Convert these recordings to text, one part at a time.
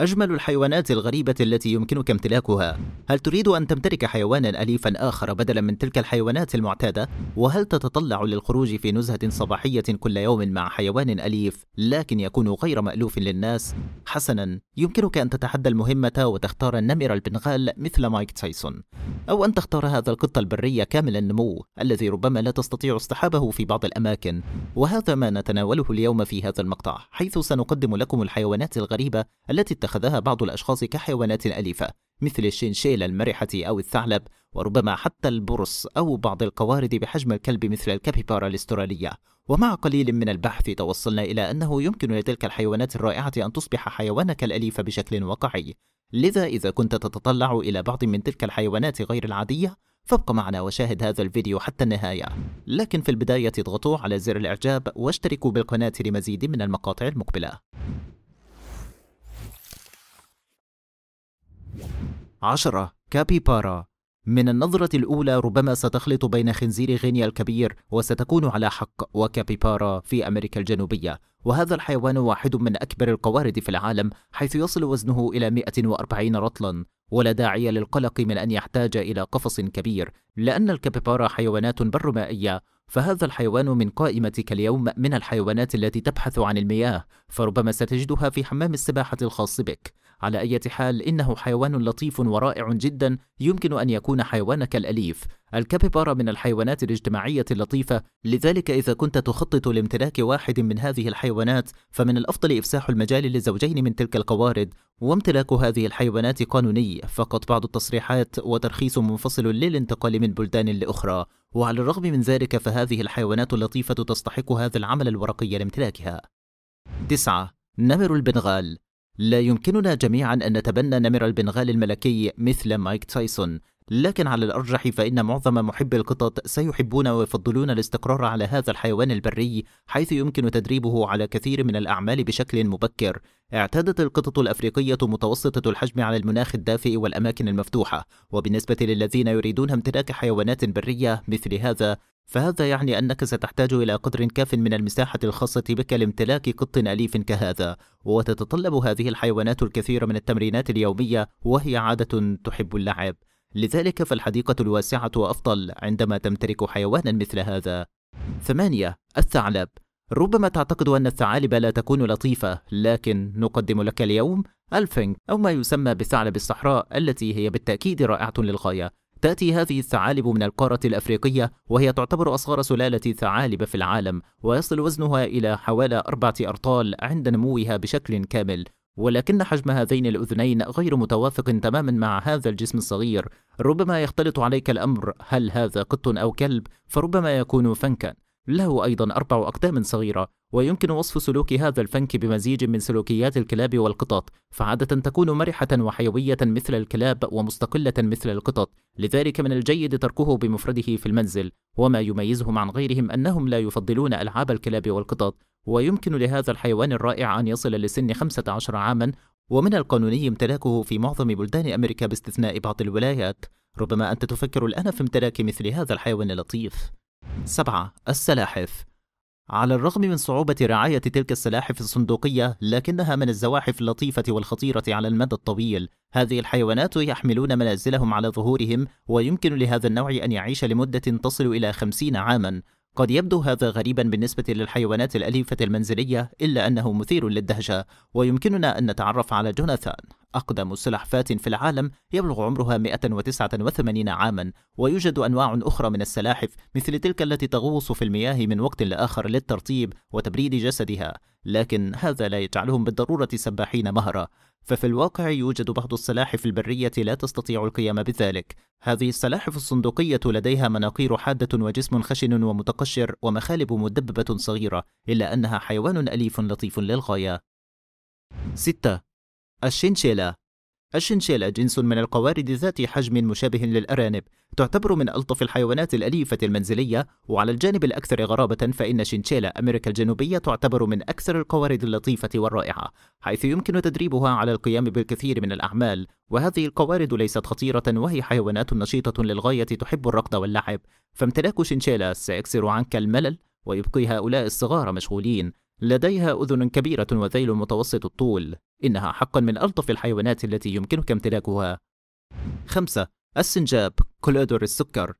أجمل الحيوانات الغريبة التي يمكنك امتلاكها هل تريد أن تمتلك حيوانا أليفا آخر بدلا من تلك الحيوانات المعتادة؟ وهل تتطلع للخروج في نزهة صباحية كل يوم مع حيوان أليف لكن يكون غير مألوف للناس؟ حسنا يمكنك أن تتحدى المهمة وتختار النمر البنغال مثل مايك تايسون أو أن تختار هذا القط البري كامل النمو الذي ربما لا تستطيع اصطحابه في بعض الأماكن وهذا ما نتناوله اليوم في هذا المقطع حيث سنقدم لكم الحيوانات الغريبة التي اتخذها بعض الأشخاص كحيوانات أليفة مثل الشنشيل المرحة أو الثعلب وربما حتى البرص أو بعض القوارض بحجم الكلب مثل الكابيبارا الأسترالية ومع قليل من البحث توصلنا إلى أنه يمكن لتلك الحيوانات الرائعة أن تصبح حيوانك الأليف بشكل واقعي لذا إذا كنت تتطلع إلى بعض من تلك الحيوانات غير العادية فابق معنا وشاهد هذا الفيديو حتى النهاية لكن في البداية اضغطوا على زر الإعجاب واشتركوا بالقناة لمزيد من المقاطع المقبلة عشرة كابيبارا من النظرة الأولى ربما ستخلط بين خنزير غينيا الكبير وستكون على حق وكابيبارا في أمريكا الجنوبية وهذا الحيوان واحد من أكبر القوارض في العالم حيث يصل وزنه إلى 140 رطلا ولا داعي للقلق من أن يحتاج إلى قفص كبير لأن الكابيبارا حيوانات برمائية فهذا الحيوان من قائمتك اليوم من الحيوانات التي تبحث عن المياه فربما ستجدها في حمام السباحة الخاص بك على أي حال إنه حيوان لطيف ورائع جدا يمكن أن يكون حيوانك الأليف الكابيبارا من الحيوانات الاجتماعية اللطيفة لذلك إذا كنت تخطط لامتلاك واحد من هذه الحيوانات فمن الأفضل إفساح المجال لزوجين من تلك القوارض وامتلاك هذه الحيوانات قانوني فقط بعض التصريحات وترخيص منفصل للانتقال من بلدان لأخرى وعلى الرغم من ذلك فهذه الحيوانات اللطيفة تستحق هذا العمل الورقي لامتلاكها 9. نمر البنغال لا يمكننا جميعا أن نتبنى نمر البنغال الملكي مثل مايك تايسون لكن على الأرجح فإن معظم محبي القطط سيحبون ويفضلون الاستقرار على هذا الحيوان البري حيث يمكن تدريبه على كثير من الأعمال بشكل مبكر اعتادت القطط الأفريقية متوسطة الحجم على المناخ الدافئ والأماكن المفتوحة وبالنسبة للذين يريدون امتلاك حيوانات برية مثل هذا فهذا يعني أنك ستحتاج إلى قدر كاف من المساحة الخاصة بك لامتلاك قط أليف كهذا، وتتطلب هذه الحيوانات الكثير من التمرينات اليومية وهي عادة تحب اللعب، لذلك فالحديقة الواسعة أفضل عندما تمتلك حيوانا مثل هذا. 8. الثعلب ربما تعتقد أن الثعالب لا تكون لطيفة، لكن نقدم لك اليوم الفينك أو ما يسمى بثعلب الصحراء التي هي بالتأكيد رائعة للغاية. تأتي هذه الثعالب من القارة الأفريقية وهي تعتبر أصغر سلالة ثعالب في العالم ويصل وزنها إلى حوالي أربعة أرطال عند نموها بشكل كامل ولكن حجم هذين الأذنين غير متوافق تماما مع هذا الجسم الصغير ربما يختلط عليك الأمر هل هذا قط أو كلب فربما يكون فنكا له أيضا أربع أقدام صغيرة ويمكن وصف سلوك هذا الفنك بمزيج من سلوكيات الكلاب والقطط فعادة تكون مرحة وحيوية مثل الكلاب ومستقلة مثل القطط لذلك من الجيد تركه بمفرده في المنزل وما يميزهم عن غيرهم أنهم لا يفضلون ألعاب الكلاب والقطط ويمكن لهذا الحيوان الرائع أن يصل لسن 15 عاما ومن القانوني امتلاكه في معظم بلدان أمريكا باستثناء بعض الولايات ربما أنت تفكر الآن في امتلاك مثل هذا الحيوان اللطيف 7. السلاحف على الرغم من صعوبة رعاية تلك السلاحف الصندوقية، لكنها من الزواحف اللطيفة والخطيرة على المدى الطويل. هذه الحيوانات يحملون منازلهم على ظهورهم، ويمكن لهذا النوع أن يعيش لمدة تصل إلى خمسين عامًا، قد يبدو هذا غريبا بالنسبة للحيوانات الأليفة المنزلية إلا أنه مثير للدهشة ويمكننا أن نتعرف على جوناثان أقدم سلحفاة في العالم يبلغ عمرها 189 عاما ويوجد أنواع أخرى من السلاحف مثل تلك التي تغوص في المياه من وقت لآخر للترطيب وتبريد جسدها لكن هذا لا يجعلهم بالضرورة سباحين مهرة، ففي الواقع يوجد بعض السلاحف البرية لا تستطيع القيام بذلك. هذه السلاحف الصندوقية لديها مناقير حادة وجسم خشن ومتقشر ومخالب مدببة صغيرة، إلا أنها حيوان أليف لطيف للغاية. 6. الشنشيلا الشنشيلا جنس من القوارض ذات حجم مشابه للأرانب تعتبر من ألطف الحيوانات الأليفة المنزلية وعلى الجانب الأكثر غرابة فإن شنشيلا أمريكا الجنوبية تعتبر من أكثر القوارض اللطيفة والرائعة حيث يمكن تدريبها على القيام بالكثير من الأعمال وهذه القوارض ليست خطيرة وهي حيوانات نشيطة للغاية تحب الركض واللعب فامتلاك شنشيلا سيكسر عنك الملل ويبقي هؤلاء الصغار مشغولين لديها أذن كبيرة وذيل متوسط الطول إنها حقا من ألطف الحيوانات التي يمكنك امتلاكها. 5. السنجاب كلودور السكر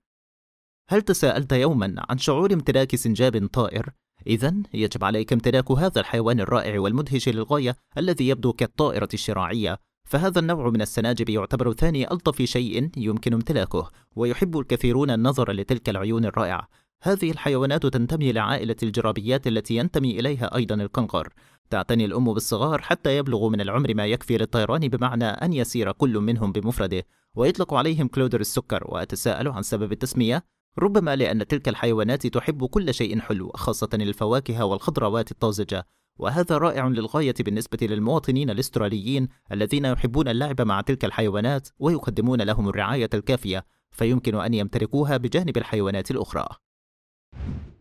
هل تساءلت يوما عن شعور امتلاك سنجاب طائر؟ إذا يجب عليك امتلاك هذا الحيوان الرائع والمدهش للغاية الذي يبدو كالطائرة الشراعية، فهذا النوع من السناجب يعتبر ثاني ألطف شيء يمكن امتلاكه، ويحب الكثيرون النظر لتلك العيون الرائعة. هذه الحيوانات تنتمي لعائلة الجرابيات التي ينتمي إليها أيضا الكنغر، تعتني الأم بالصغار حتى يبلغوا من العمر ما يكفي للطيران بمعنى أن يسير كل منهم بمفرده ويطلق عليهم كلودر السكر وأتساءل عن سبب التسمية ربما لأن تلك الحيوانات تحب كل شيء حلو خاصة الفواكه والخضروات الطازجة وهذا رائع للغاية بالنسبة للمواطنين الاستراليين الذين يحبون اللعب مع تلك الحيوانات ويقدمون لهم الرعاية الكافية فيمكن أن يمتلكوها بجانب الحيوانات الأخرى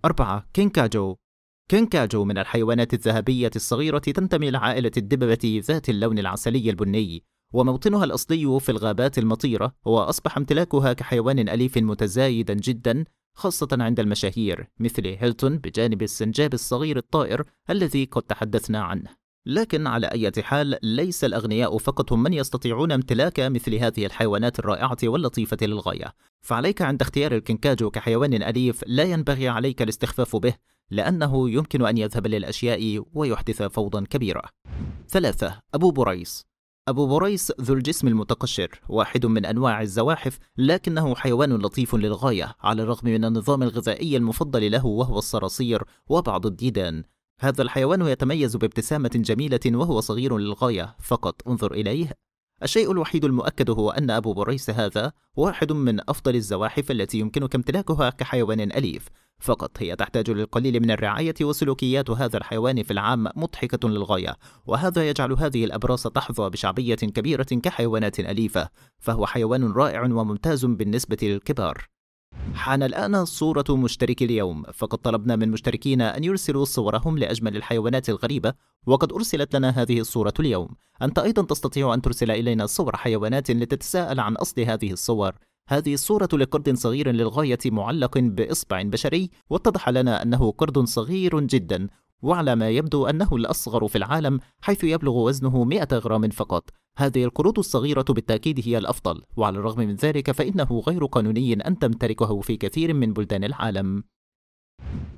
4. كينكاجو كينكاجو من الحيوانات الذهبية الصغيرة تنتمي لعائلة الدببة ذات اللون العسلي البني وموطنها الأصلي في الغابات المطيرة وأصبح امتلاكها كحيوان أليف متزايدا جدا خاصة عند المشاهير مثل هيلتون بجانب السنجاب الصغير الطائر الذي قد تحدثنا عنه لكن على أي حال ليس الأغنياء فقط هم من يستطيعون امتلاك مثل هذه الحيوانات الرائعة واللطيفة للغاية فعليك عند اختيار الكنكاجو كحيوان أليف لا ينبغي عليك الاستخفاف به لأنه يمكن أن يذهب للأشياء ويحدث فوضى كبيرة. ثلاثة أبو بريس أبو بريس ذو الجسم المتقشر واحد من أنواع الزواحف لكنه حيوان لطيف للغاية على الرغم من النظام الغذائي المفضل له وهو الصراصير وبعض الديدان هذا الحيوان يتميز بابتسامة جميلة وهو صغير للغاية فقط انظر إليه الشيء الوحيد المؤكد هو أن أبو بريس هذا واحد من أفضل الزواحف التي يمكنك امتلاكها كحيوان أليف فقط هي تحتاج للقليل من الرعاية وسلوكيات هذا الحيوان في العام مضحكة للغاية وهذا يجعل هذه الأبراص تحظى بشعبية كبيرة كحيوانات أليفة فهو حيوان رائع وممتاز بالنسبة للكبار حان الآن صورة مشترك اليوم فقد طلبنا من مشتركينا أن يرسلوا صورهم لأجمل الحيوانات الغريبة وقد أرسلت لنا هذه الصورة اليوم أنت أيضا تستطيع أن ترسل إلينا صور حيوانات لتتساءل عن أصل هذه الصور هذه الصورة لقرد صغير للغاية معلق بإصبع بشري واتضح لنا أنه قرد صغير جدا وعلى ما يبدو أنه الأصغر في العالم حيث يبلغ وزنه 100 غرام فقط هذه القروض الصغيرة بالتأكيد هي الأفضل وعلى الرغم من ذلك فإنه غير قانوني أن تمتلكه في كثير من بلدان العالم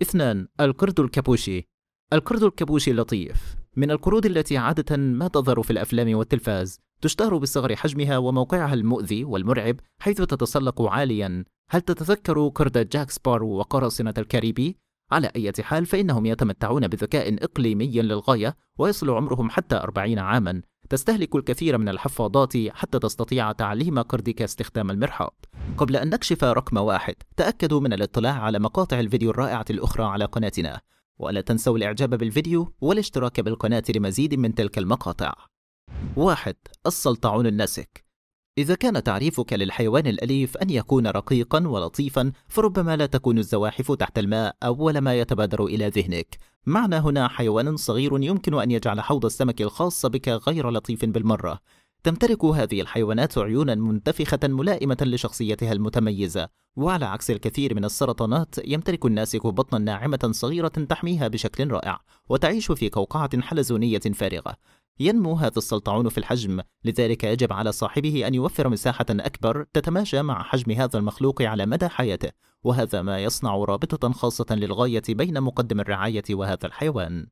2. القرد الكابوشي القرد الكابوشي لطيف من القرود التي عادة ما تظهر في الأفلام والتلفاز تشتهر بصغر حجمها وموقعها المؤذي والمرعب حيث تتسلق عاليا هل تتذكر قرد جاك سبارو وقراصنة الكاريبي؟ على أي حال فإنهم يتمتعون بذكاء إقليمي للغاية ويصل عمرهم حتى أربعين عاما تستهلك الكثير من الحفاضات حتى تستطيع تعليم قردك استخدام المرحاض قبل أن نكشف رقم واحد تأكدوا من الاطلاع على مقاطع الفيديو الرائعة الأخرى على قناتنا ولا تنسوا الإعجاب بالفيديو والاشتراك بالقناة لمزيد من تلك المقاطع واحد السلطعون النسك إذا كان تعريفك للحيوان الأليف أن يكون رقيقا ولطيفا فربما لا تكون الزواحف تحت الماء أول ما يتبادر إلى ذهنك معنى هنا حيوان صغير يمكن أن يجعل حوض السمك الخاص بك غير لطيف بالمرة تمتلك هذه الحيوانات عيونا منتفخة ملائمة لشخصيتها المتميزة وعلى عكس الكثير من السرطانات يمتلك الناسك بطنا ناعمة صغيرة تحميها بشكل رائع وتعيش في قوقعة حلزونية فارغة ينمو هذا السلطعون في الحجم لذلك يجب على صاحبه أن يوفر مساحة أكبر تتماشى مع حجم هذا المخلوق على مدى حياته وهذا ما يصنع رابطة خاصة للغاية بين مقدم الرعاية وهذا الحيوان